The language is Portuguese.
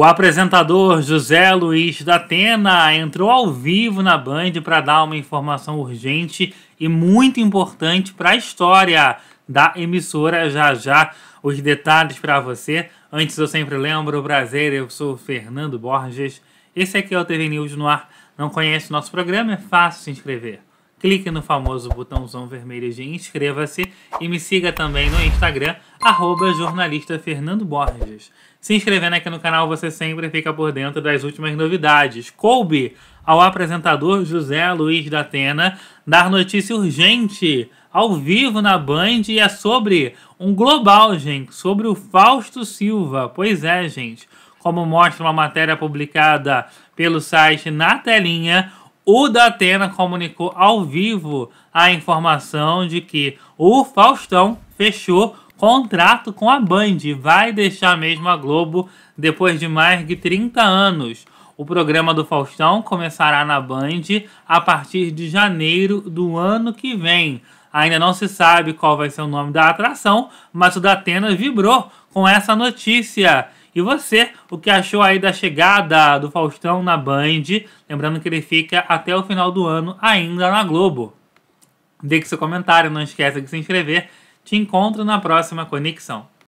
O apresentador José Luiz da Atena entrou ao vivo na Band para dar uma informação urgente e muito importante para a história da emissora. Já já os detalhes para você. Antes, eu sempre lembro, prazer, eu sou o Fernando Borges. Esse aqui é o TV News no ar. Não conhece nosso programa? É fácil se inscrever clique no famoso botãozão vermelho de inscreva-se e me siga também no Instagram, arroba jornalista Fernando Borges. Se inscrevendo aqui no canal, você sempre fica por dentro das últimas novidades. Coube ao apresentador José Luiz da Atena dar notícia urgente ao vivo na Band e é sobre um global, gente, sobre o Fausto Silva. Pois é, gente, como mostra uma matéria publicada pelo site Na Telinha, o da Atena comunicou ao vivo a informação de que o Faustão fechou contrato com a Band e vai deixar mesmo a Globo depois de mais de 30 anos. O programa do Faustão começará na Band a partir de janeiro do ano que vem. Ainda não se sabe qual vai ser o nome da atração, mas o Datena vibrou com essa notícia. E você, o que achou aí da chegada do Faustão na Band? Lembrando que ele fica até o final do ano ainda na Globo. Deixe seu comentário, não esqueça de se inscrever. Te encontro na próxima conexão.